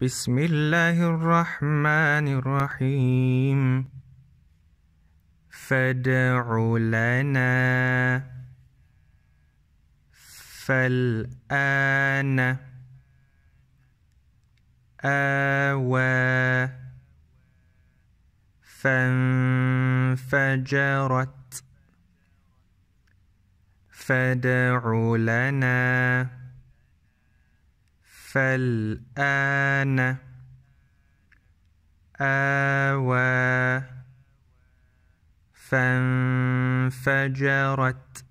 بسم الله الرحمن الرحيم فادع لنا فالآن آوى فانفجرت فادع لنا فالآن آوى فانفجرت